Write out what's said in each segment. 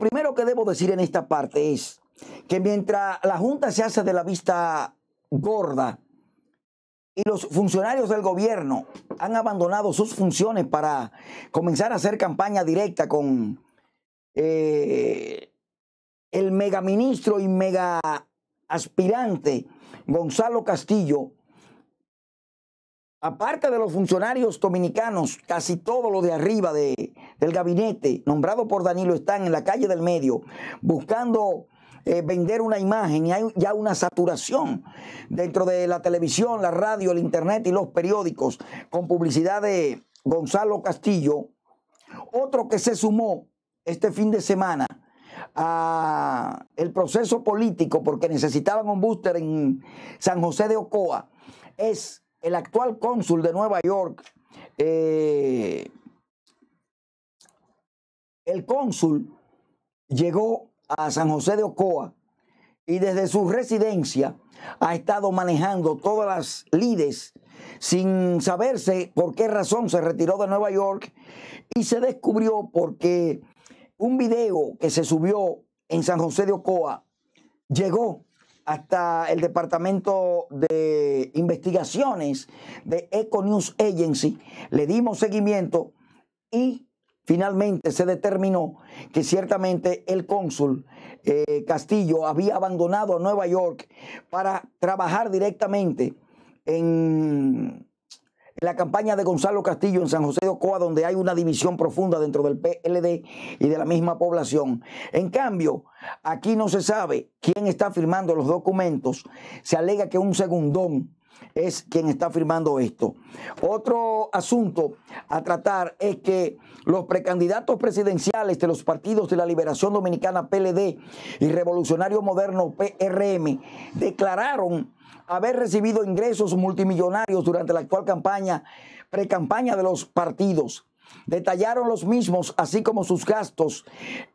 primero que debo decir en esta parte es que mientras la Junta se hace de la vista gorda y los funcionarios del gobierno han abandonado sus funciones para comenzar a hacer campaña directa con el eh, el megaministro y mega aspirante Gonzalo Castillo, aparte de los funcionarios dominicanos, casi todo lo de arriba de, del gabinete nombrado por Danilo están en la calle del medio buscando eh, vender una imagen y hay ya una saturación dentro de la televisión, la radio, el internet y los periódicos con publicidad de Gonzalo Castillo. Otro que se sumó este fin de semana al el proceso político porque necesitaban un booster en San José de Ocoa es el actual cónsul de Nueva York, eh, el cónsul llegó a San José de Ocoa y desde su residencia ha estado manejando todas las lides sin saberse por qué razón se retiró de Nueva York y se descubrió porque un video que se subió en San José de Ocoa llegó hasta el Departamento de Investigaciones de News Agency, le dimos seguimiento y finalmente se determinó que ciertamente el cónsul eh, Castillo había abandonado Nueva York para trabajar directamente en la campaña de Gonzalo Castillo en San José de Ocoa, donde hay una división profunda dentro del PLD y de la misma población. En cambio, aquí no se sabe quién está firmando los documentos. Se alega que un segundón es quien está firmando esto. Otro asunto a tratar es que los precandidatos presidenciales de los partidos de la Liberación Dominicana PLD y Revolucionario Moderno PRM declararon haber recibido ingresos multimillonarios durante la actual campaña, precampaña de los partidos. Detallaron los mismos, así como sus gastos,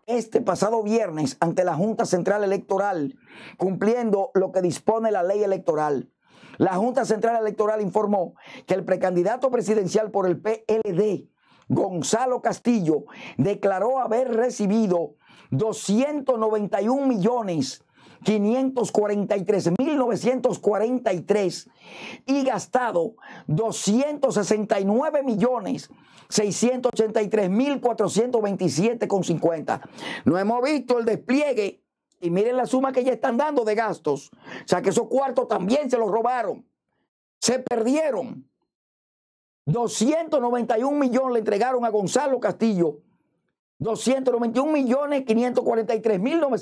este pasado viernes ante la Junta Central Electoral, cumpliendo lo que dispone la ley electoral. La Junta Central Electoral informó que el precandidato presidencial por el PLD, Gonzalo Castillo, declaró haber recibido 291 millones 543.943 y gastado 269 millones con 50. No hemos visto el despliegue y miren la suma que ya están dando de gastos. O sea que esos cuartos también se los robaron. Se perdieron. 291 millones le entregaron a Gonzalo Castillo. 291.543.943 millones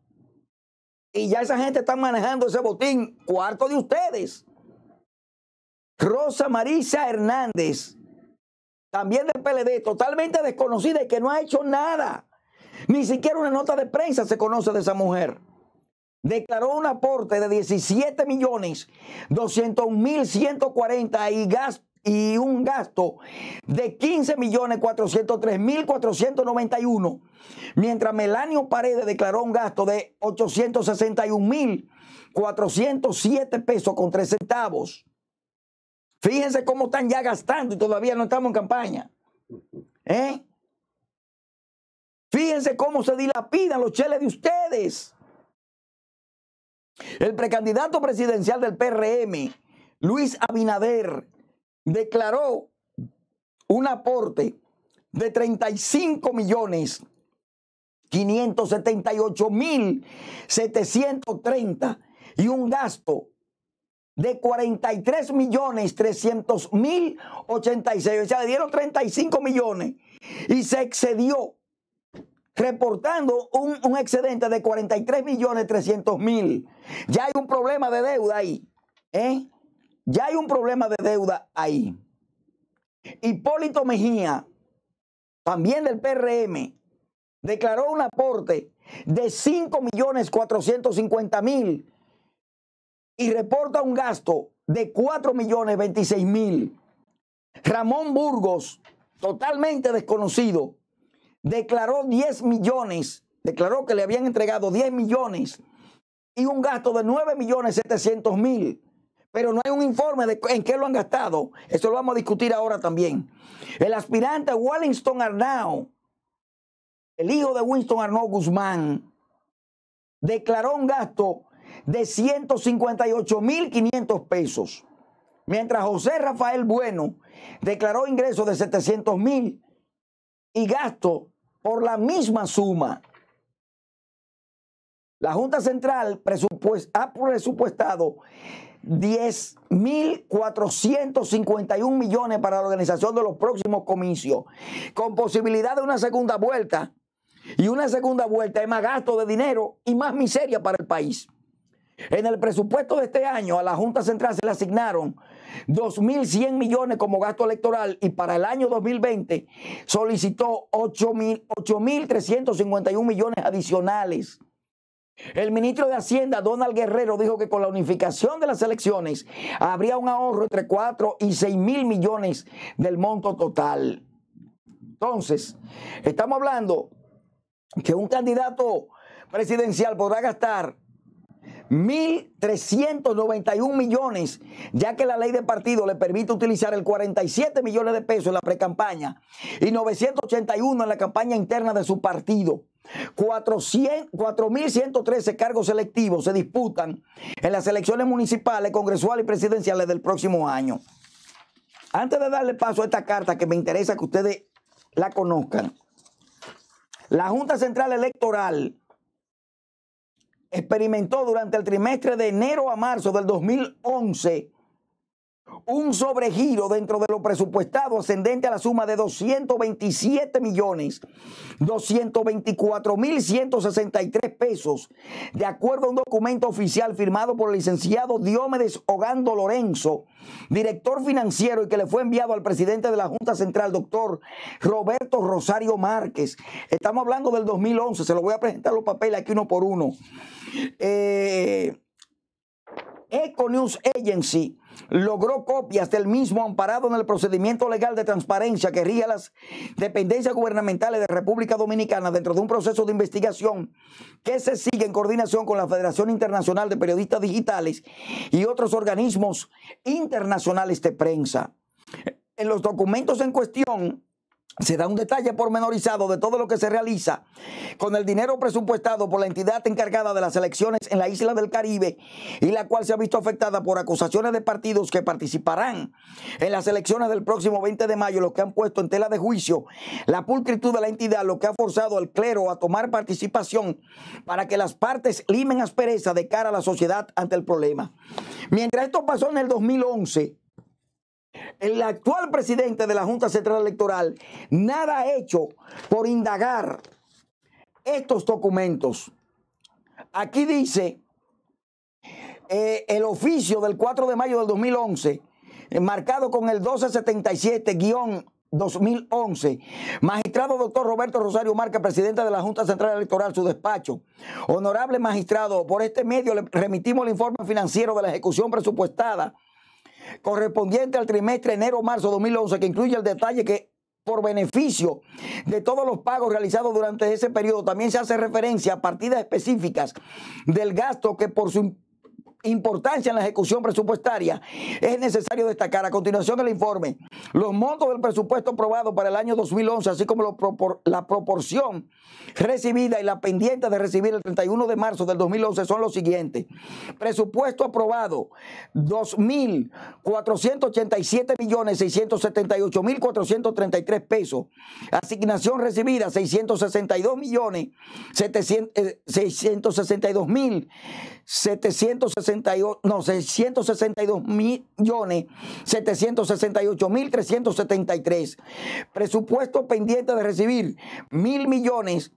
y ya esa gente está manejando ese botín, cuarto de ustedes. Rosa Marisa Hernández, también del PLD, totalmente desconocida y que no ha hecho nada. Ni siquiera una nota de prensa se conoce de esa mujer. Declaró un aporte de 17 millones 200 mil 140 y gas y un gasto de 15.403.491, mientras Melanio Paredes declaró un gasto de 861.407 pesos con 3 centavos. Fíjense cómo están ya gastando y todavía no estamos en campaña. ¿Eh? Fíjense cómo se dilapidan los cheles de ustedes. El precandidato presidencial del PRM, Luis Abinader, declaró un aporte de 35 millones 578 mil y un gasto de 43 millones 300 mil 86. O sea, le dieron 35 millones y se excedió reportando un, excedente de 43 millones Ya hay un problema de deuda ahí. ¿eh? Ya hay un problema de deuda ahí. Hipólito Mejía, también del PRM, declaró un aporte de 5.450.000 y reporta un gasto de millones mil. Ramón Burgos, totalmente desconocido, declaró 10 millones, declaró que le habían entregado 10 millones y un gasto de 9.700.000 pero no hay un informe de en qué lo han gastado. Eso lo vamos a discutir ahora también. El aspirante Wellington Arnau, el hijo de Winston Arnau Guzmán, declaró un gasto de 158.500 pesos, mientras José Rafael Bueno declaró ingresos de 700.000 y gasto por la misma suma. La Junta Central ha presupuestado 10.451 millones para la organización de los próximos comicios, con posibilidad de una segunda vuelta. Y una segunda vuelta es más gasto de dinero y más miseria para el país. En el presupuesto de este año a la Junta Central se le asignaron 2.100 millones como gasto electoral y para el año 2020 solicitó 8.351 millones adicionales el ministro de Hacienda, Donald Guerrero, dijo que con la unificación de las elecciones habría un ahorro entre 4 y 6 mil millones del monto total. Entonces, estamos hablando que un candidato presidencial podrá gastar 1.391 millones, ya que la ley de partido le permite utilizar el 47 millones de pesos en la precampaña y 981 en la campaña interna de su partido. 4.113 cargos selectivos se disputan en las elecciones municipales, congresuales y presidenciales del próximo año. Antes de darle paso a esta carta que me interesa que ustedes la conozcan, la Junta Central Electoral experimentó durante el trimestre de enero a marzo del 2011 un sobregiro dentro de lo presupuestado ascendente a la suma de 227 millones 224 mil 163 pesos, de acuerdo a un documento oficial firmado por el licenciado Diomedes Ogando Lorenzo, director financiero y que le fue enviado al presidente de la Junta Central, doctor Roberto Rosario Márquez. Estamos hablando del 2011, se lo voy a presentar los papeles aquí uno por uno. Eh, Eco Agency logró copias del mismo amparado en el procedimiento legal de transparencia que rige las dependencias gubernamentales de República Dominicana dentro de un proceso de investigación que se sigue en coordinación con la Federación Internacional de Periodistas Digitales y otros organismos internacionales de prensa. En los documentos en cuestión, se da un detalle pormenorizado de todo lo que se realiza con el dinero presupuestado por la entidad encargada de las elecciones en la isla del Caribe y la cual se ha visto afectada por acusaciones de partidos que participarán en las elecciones del próximo 20 de mayo, lo que han puesto en tela de juicio la pulcritud de la entidad, lo que ha forzado al clero a tomar participación para que las partes limen aspereza de cara a la sociedad ante el problema. Mientras esto pasó en el 2011, el actual presidente de la Junta Central Electoral, nada ha hecho por indagar estos documentos. Aquí dice eh, el oficio del 4 de mayo del 2011, eh, marcado con el 1277-2011, magistrado doctor Roberto Rosario Marca, presidente de la Junta Central Electoral, su despacho. Honorable magistrado, por este medio le remitimos el informe financiero de la ejecución presupuestada correspondiente al trimestre enero-marzo 2011, que incluye el detalle que por beneficio de todos los pagos realizados durante ese periodo, también se hace referencia a partidas específicas del gasto que por su importancia en la ejecución presupuestaria, es necesario destacar a continuación el informe los montos del presupuesto aprobado para el año 2011, así como la proporción recibida y la pendiente de recibir el 31 de marzo del 2011 son los siguientes. Presupuesto aprobado 2.487.678.433 pesos. Asignación recibida 662 no, 662 millones 768 mil 373. Presupuesto pendiente de recibir mil millones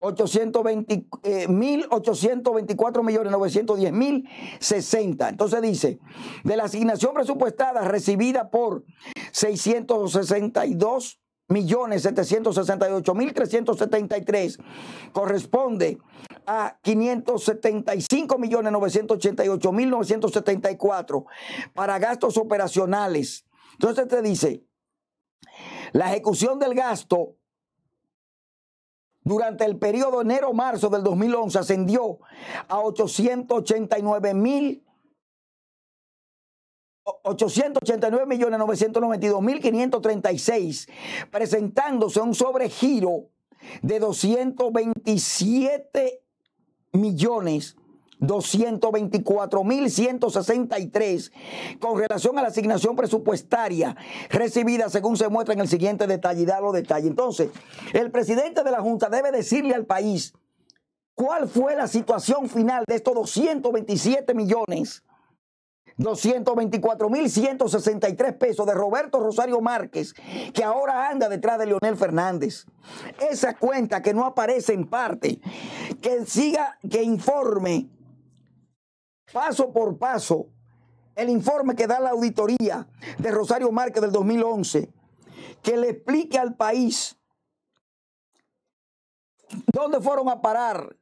820, 1.824 eh, millones 910 mil 60. Entonces dice, de la asignación presupuestada recibida por 662 millones 768 mil 373 corresponde a 575.988.974 para gastos operacionales. Entonces te dice, la ejecución del gasto durante el periodo enero-marzo del 2011 ascendió a 889 889.992.536, presentándose un sobregiro de 227 millones 224.163 con relación a la asignación presupuestaria recibida según se muestra en el siguiente detalle. Y da los Entonces, el presidente de la Junta debe decirle al país cuál fue la situación final de estos 227 millones 224.163 pesos de Roberto Rosario Márquez, que ahora anda detrás de Leonel Fernández. Esa cuenta que no aparece en parte, que siga, que informe paso por paso el informe que da la auditoría de Rosario Márquez del 2011, que le explique al país dónde fueron a parar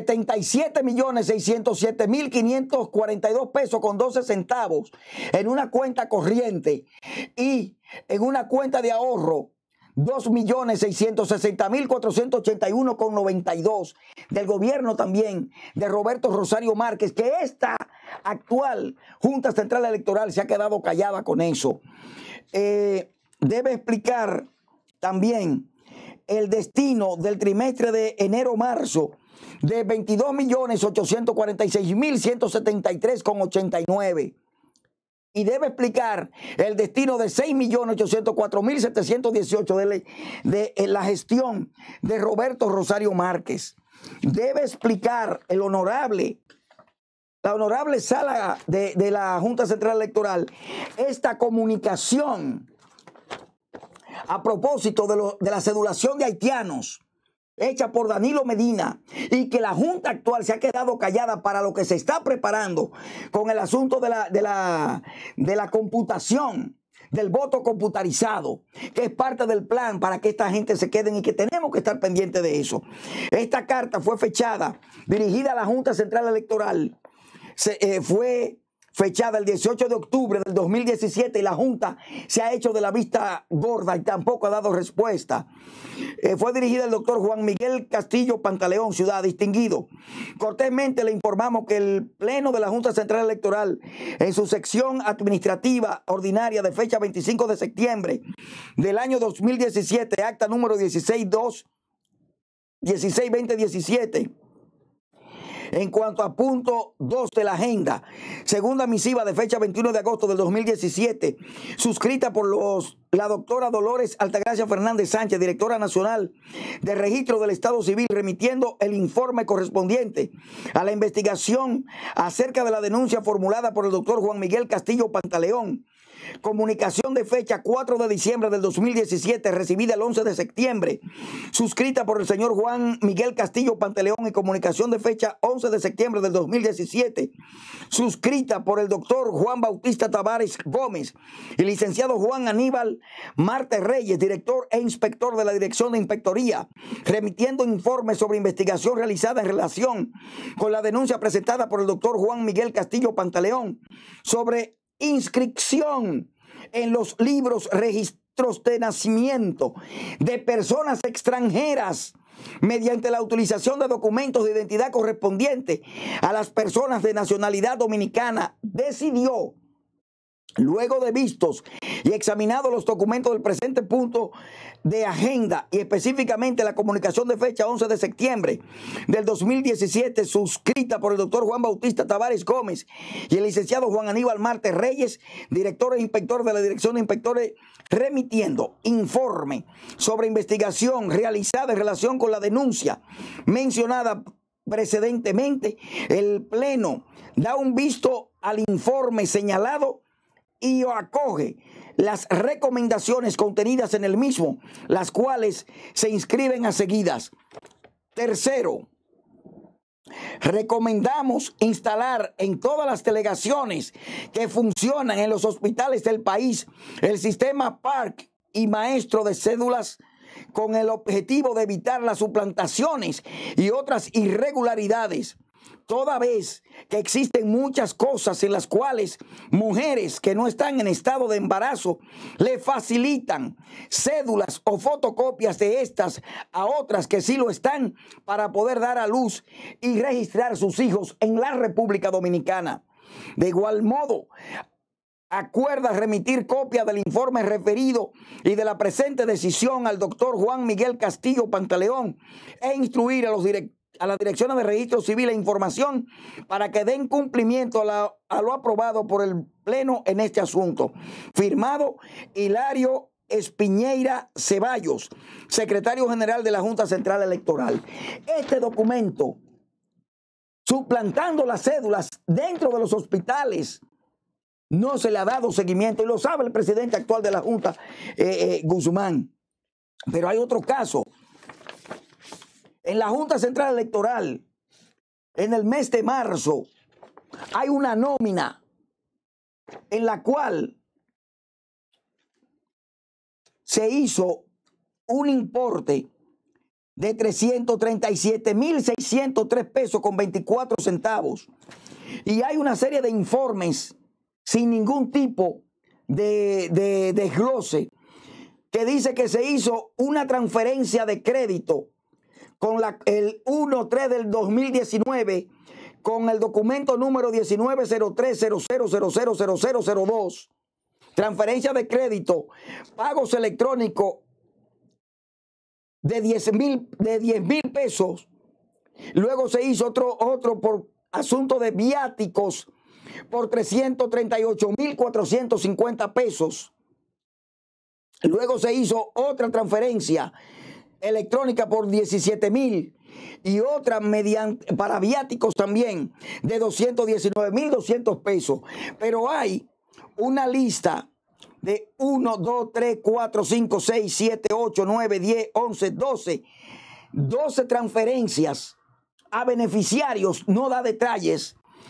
77.607.542 pesos con 12 centavos en una cuenta corriente y en una cuenta de ahorro 2.660.481,92 del gobierno también de Roberto Rosario Márquez, que esta actual Junta Central Electoral se ha quedado callada con eso. Eh, debe explicar también el destino del trimestre de enero-marzo de 22.846.173,89 y debe explicar el destino de 6.804.718 de, de eh, la gestión de Roberto Rosario Márquez. Debe explicar el honorable, la honorable sala de, la Junta Central Electoral, esta comunicación a propósito de, de la sedulación de haitianos hecha por Danilo Medina y que la Junta actual se ha quedado callada para lo que se está preparando con el asunto de la, de la, computación del voto computarizado, que es parte del plan para que esta gente se quede y que tenemos que estar pendientes de eso. Esta carta fue fechada, dirigida a la Junta Central Electoral, se, eh, fue fechada el 18 de octubre del 2017 y la Junta se ha hecho de la vista gorda y tampoco ha dado respuesta. Eh, fue dirigida el doctor Juan Miguel Castillo Pantaleón, ciudad distinguido. Cortésmente le informamos que el Pleno de la Junta Central Electoral, en su sección administrativa ordinaria de fecha 25 de septiembre del año 2017, acta número 16.2, 16 en cuanto a punto 2 de la agenda, segunda misiva de fecha 21 de agosto del 2017, suscrita por los, la doctora Dolores Altagracia Fernández Sánchez, directora nacional de registro del Estado Civil, remitiendo el informe correspondiente a la investigación acerca de la denuncia formulada por el doctor Juan Miguel Castillo Pantaleón Comunicación de fecha 4 de diciembre del 2017, recibida el 11 de septiembre, suscrita por el señor Juan Miguel Castillo Pantaleón y comunicación de fecha 11 de septiembre del 2017, suscrita por el doctor Juan Bautista Tavares Gómez y licenciado Juan Aníbal Marte Reyes, director e inspector de la Dirección de Inspectoría, remitiendo informes sobre investigación realizada en relación con la denuncia presentada por el doctor Juan Miguel Castillo Pantaleón sobre inscripción en los libros registros de nacimiento de personas extranjeras mediante la utilización de documentos de identidad correspondientes a las personas de nacionalidad dominicana, decidió Luego de vistos y examinados los documentos del presente punto de agenda y específicamente la comunicación de fecha 11 de septiembre del 2017 suscrita por el doctor Juan Bautista Tavares Gómez y el licenciado Juan Aníbal Marte Reyes, director e inspector de la Dirección de Inspectores, remitiendo informe sobre investigación realizada en relación con la denuncia mencionada precedentemente, el Pleno da un visto al informe señalado y acoge las recomendaciones contenidas en el mismo, las cuales se inscriben a seguidas. Tercero, Recomendamos instalar en todas las delegaciones que funcionan en los hospitales del país el sistema PARC y maestro de cédulas con el objetivo de evitar las suplantaciones y otras irregularidades toda vez que existen muchas cosas en las cuales mujeres que no están en estado de embarazo le facilitan cédulas o fotocopias de estas a otras que sí lo están para poder dar a luz y registrar sus hijos en la República Dominicana. De igual modo, acuerda remitir copia del informe referido y de la presente decisión al doctor Juan Miguel Castillo Pantaleón e instruir a los directores a la Dirección de Registro Civil e Información para que den cumplimiento a, lo aprobado por el Pleno en este asunto. Firmado Hilario Espiñeira Ceballos, secretario general de la Junta Central Electoral. Este documento, suplantando las cédulas dentro de los hospitales, no se le ha dado seguimiento y lo sabe el presidente actual de la Junta, eh, eh, Guzmán. Pero hay otro caso en la Junta Central Electoral, en el mes de marzo, hay una nómina en la cual se hizo un importe de 337.603 pesos con 24 centavos. Y hay una serie de informes sin ningún tipo de, de desglose que dice que se hizo una transferencia de crédito con la, el 1-3 del 2019, con el documento número 190300000002, transferencia de crédito, pagos electrónicos de 10 mil de pesos. Luego se hizo otro, otro por asunto de viáticos por 338.450 pesos. Luego se hizo otra transferencia electrónica por 17 mil y otras mediante, para viáticos también de 219 mil 200 pesos. Pero hay una lista de 1, 2, 3, 4, 5, 6, 7, 8, 9, 10, 11, 12, 12 transferencias a beneficiarios, no da detalles,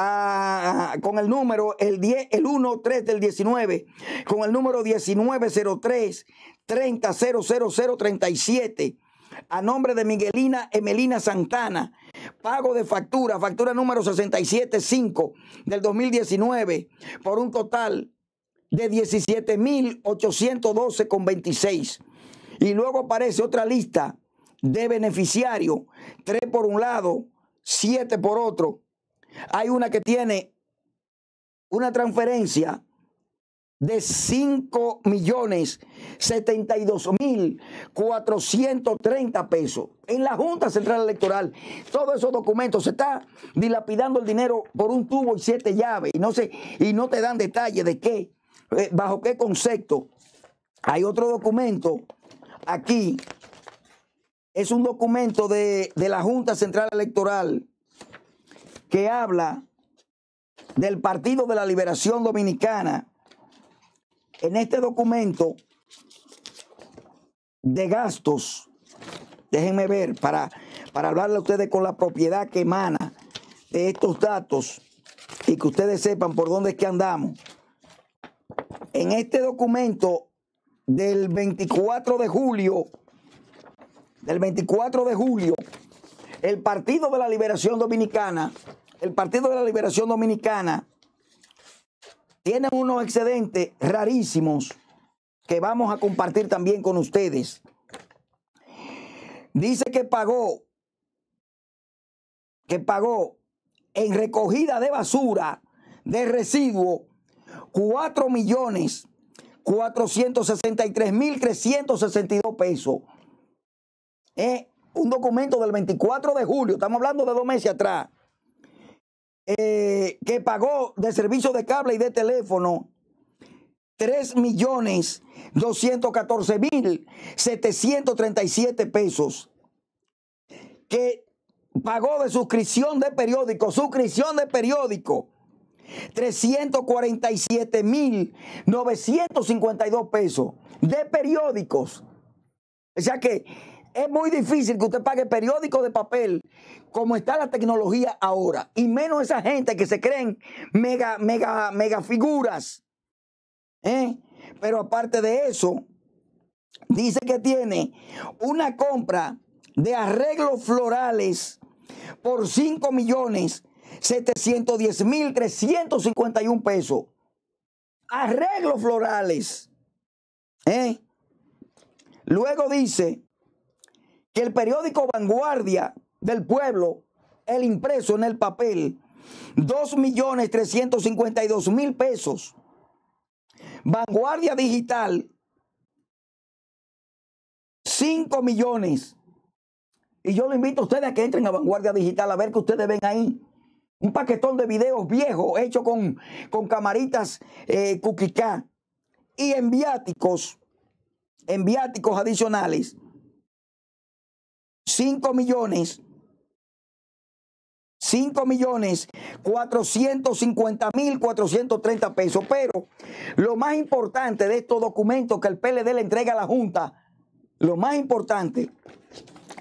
Ah, con el número el 10, el 13 del 19, con el número 1903 37 a nombre de Miguelina Emelina Santana. Pago de factura, factura número 675 del 2019 por un total de 17.812,26. Y luego aparece otra lista de beneficiarios, 3 por un lado, 7 por otro hay una que tiene una transferencia de 5 millones 72 mil 430 pesos. En la Junta Central Electoral, todos esos documentos se está dilapidando el dinero por un tubo y siete llaves y no, y no te dan detalles de qué, eh, bajo qué concepto. Hay otro documento aquí, es un documento de, de la Junta Central Electoral que habla del Partido de la Liberación Dominicana, en este documento de gastos, déjenme ver, para, para hablarle a ustedes con la propiedad que emana de estos datos y que ustedes sepan por dónde es que andamos. En este documento del 24 de julio, del 24 de julio el Partido de la Liberación Dominicana, el Partido de la Liberación Dominicana tiene unos excedentes rarísimos que vamos a compartir también con ustedes. Dice que pagó, que pagó en recogida de basura, de residuo, 4 millones 463 mil 362 pesos. Eh, un documento del 24 de julio, estamos hablando de dos meses atrás, eh, que pagó de servicio de cable y de teléfono 3.214.737 pesos, que pagó de suscripción de periódico, suscripción de periódico. 347.952 pesos de periódicos. O sea que es muy difícil que usted pague periódico de papel como está la tecnología ahora. Y menos esa gente que se creen mega, mega, mega figuras. ¿eh? Pero aparte de eso, dice que tiene una compra de arreglos florales por 5 millones 710 mil pesos. Arreglos florales. ¿eh? Luego dice y el periódico Vanguardia del Pueblo, el impreso en el papel, millones mil pesos. Vanguardia Digital, 5 millones. Y yo lo invito a ustedes a que entren a Vanguardia Digital a ver que ustedes ven ahí. Un paquetón de videos viejos hecho con, con camaritas eh, y enviáticos, enviáticos adicionales. 5 millones, 5 millones 450 mil 430 pesos. Pero lo más importante de estos documentos que el PLD le entrega a la Junta, lo más importante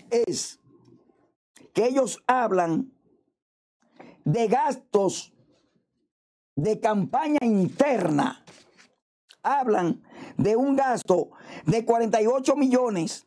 es que ellos hablan de gastos de campaña interna. Hablan de un gasto de 48 millones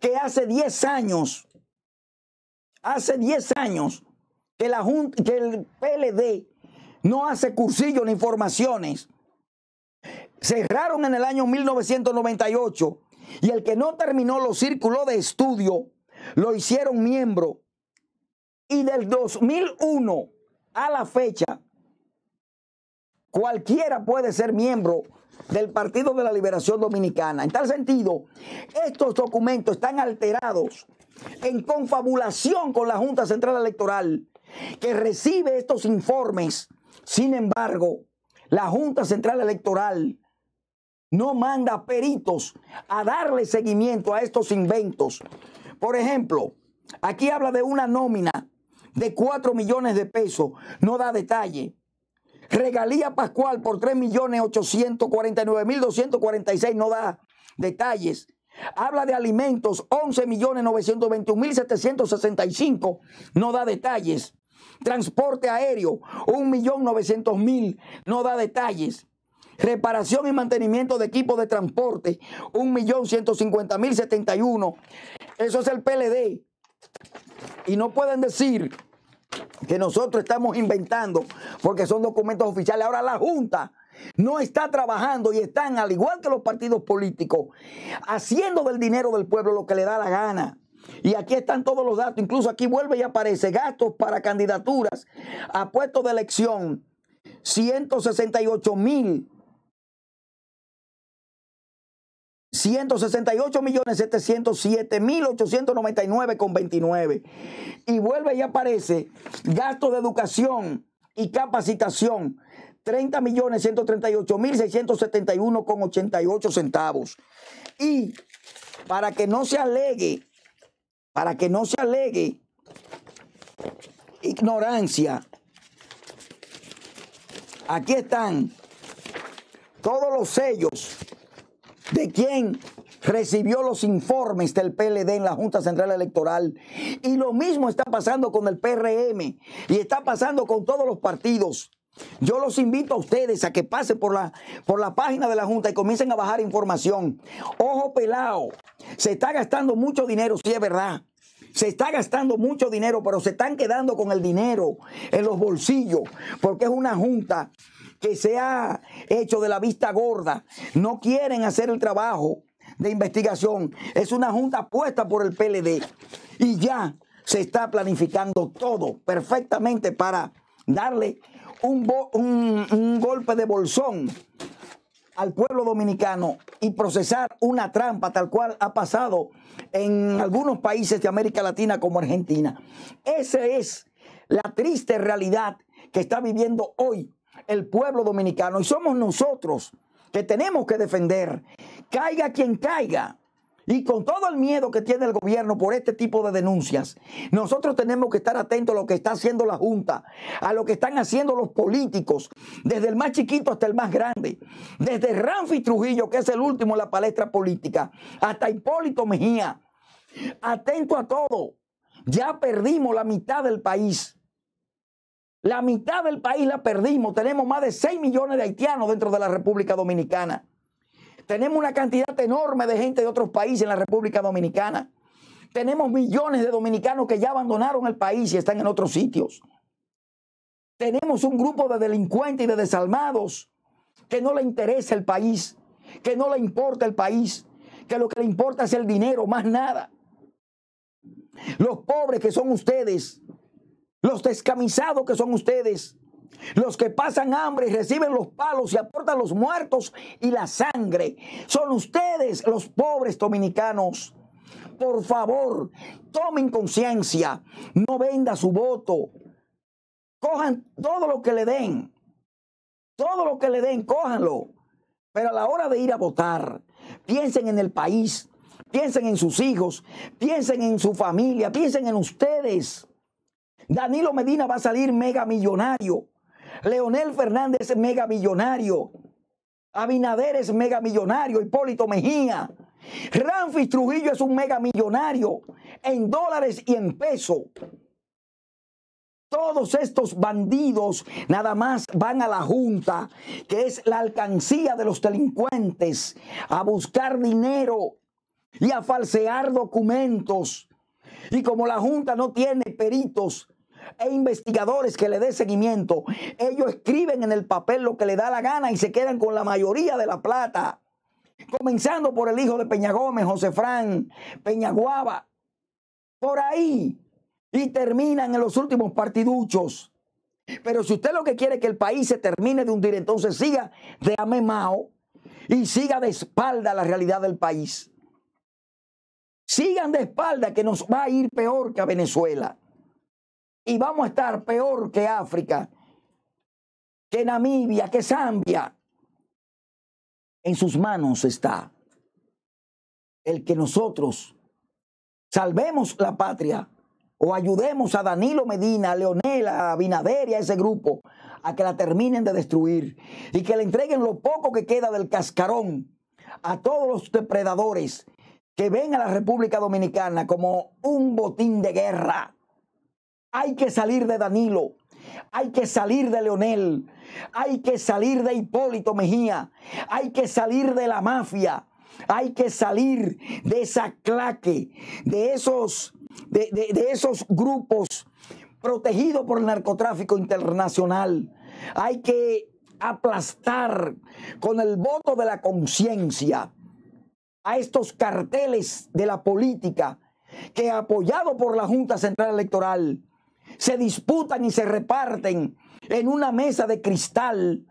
que hace 10 años, hace 10 años que, la que el PLD no hace cursillos ni formaciones, Cerraron en el año 1998 y el que no terminó los círculos de estudio lo hicieron miembro. Y del 2001 a la fecha, cualquiera puede ser miembro del Partido de la Liberación Dominicana. En tal sentido, estos documentos están alterados en confabulación con la Junta Central Electoral, que recibe estos informes. Sin embargo, la Junta Central Electoral no manda peritos a darle seguimiento a estos inventos. Por ejemplo, aquí habla de una nómina de 4 millones de pesos, no da detalle. Regalía Pascual por 3.849.246, no da detalles. Habla de alimentos, 11.921.765, no da detalles. Transporte aéreo, 1.900.000, no da detalles. Reparación y mantenimiento de equipos de transporte, 1.150.071. Eso es el PLD. Y no pueden decir que nosotros estamos inventando porque son documentos oficiales. Ahora la Junta no está trabajando y están, al igual que los partidos políticos, haciendo del dinero del pueblo lo que le da la gana. Y aquí están todos los datos, incluso aquí vuelve y aparece gastos para candidaturas a puestos de elección, 168 mil 168 millones 707 mil 899 con 29. Y vuelve y aparece gasto de educación y capacitación 30 millones 138 mil 671 con 88 centavos. Y para que no se alegue, para que no se alegue ignorancia, aquí están todos los sellos de quien recibió los informes del PLD en la Junta Central Electoral. Y lo mismo está pasando con el PRM y está pasando con todos los partidos. Yo los invito a ustedes a que pasen por la, por la página de la Junta y comiencen a bajar información. Ojo pelado, se está gastando mucho dinero, sí es verdad. Se está gastando mucho dinero, pero se están quedando con el dinero en los bolsillos, porque es una junta que se ha hecho de la vista gorda, no quieren hacer el trabajo de investigación. Es una junta puesta por el PLD y ya se está planificando todo perfectamente para darle un, golpe de bolsón al pueblo dominicano y procesar una trampa tal cual ha pasado en algunos países de América Latina como Argentina. Esa es la triste realidad que está viviendo hoy el pueblo dominicano y somos nosotros que tenemos que defender, caiga quien caiga. Y con todo el miedo que tiene el gobierno por este tipo de denuncias, nosotros tenemos que estar atentos a lo que está haciendo la Junta, a lo que están haciendo los políticos, desde el más chiquito hasta el más grande, desde Ramfi Trujillo, que es el último en la palestra política, hasta Hipólito Mejía. Atento a todo. Ya perdimos la mitad del país. La mitad del país la perdimos. Tenemos más de 6 millones de haitianos dentro de la República Dominicana. Tenemos una cantidad enorme de gente de otros países en la República Dominicana. Tenemos millones de dominicanos que ya abandonaron el país y están en otros sitios. Tenemos un grupo de delincuentes y de desalmados que no le interesa el país, que no le importa el país, que lo que le importa es el dinero, más nada. Los pobres que son ustedes, los descamisados que son ustedes, los que pasan hambre y reciben los palos y aportan los muertos y la sangre, son ustedes los pobres dominicanos. Por favor, tomen conciencia, no venda su voto. Cojan todo lo que le den, todo lo que le den, cójanlo. Pero a la hora de ir a votar, piensen en el país, piensen en sus hijos, piensen en su familia, piensen en ustedes. Danilo Medina va a salir mega millonario. Leonel Fernández es mega millonario. Abinader es mega millonario. Hipólito Mejía. Ramfis Trujillo es un mega millonario en dólares y en peso. Todos estos bandidos nada más van a la Junta, que es la alcancía de los delincuentes, a buscar dinero y a falsear documentos. Y como la Junta no tiene peritos e investigadores que le dé seguimiento. Ellos escriben en el papel lo que le da la gana y se quedan con la mayoría de la plata. Comenzando por el hijo de Peña Gómez, José Fran, Guava Por ahí. Y terminan en los últimos partiduchos. Pero si usted lo que quiere es que el país se termine de hundir, entonces siga de amemao y siga de espalda la realidad del país. Sigan de espalda que nos va a ir peor que a Venezuela y vamos a estar peor que África, que Namibia, que Zambia. En sus manos está el que nosotros salvemos la patria o ayudemos a Danilo Medina, a Leonel, a Binader y a ese grupo a que la terminen de destruir y que le entreguen lo poco que queda del cascarón a todos los depredadores que ven a la República Dominicana como un botín de guerra hay que salir de Danilo. Hay que salir de Leonel. Hay que salir de Hipólito Mejía. Hay que salir de la mafia. Hay que salir de esa claque, de esos, de, esos grupos protegidos por el narcotráfico internacional. Hay que aplastar con el voto de la conciencia a estos carteles de la política que apoyado por la Junta Central Electoral se disputan y se reparten en una mesa de cristal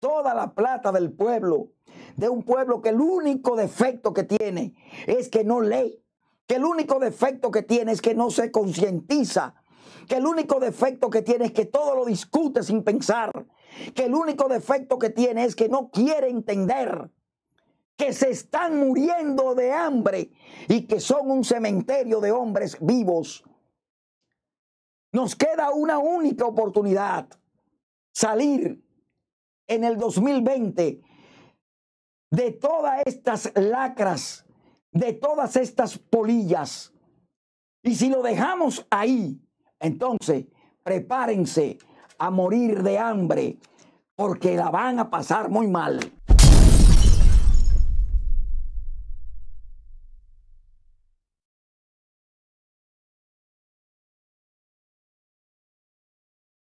toda la plata del pueblo, de un pueblo que el único defecto que tiene es que no lee, que el único defecto que tiene es que no se concientiza, que el único defecto que tiene es que todo lo discute sin pensar, que el único defecto que tiene es que no quiere entender que se están muriendo de hambre y que son un cementerio de hombres vivos nos queda una única oportunidad, salir en el 2020 de todas estas lacras, de todas estas polillas. Y si lo dejamos ahí, entonces prepárense a morir de hambre, porque la van a pasar muy mal.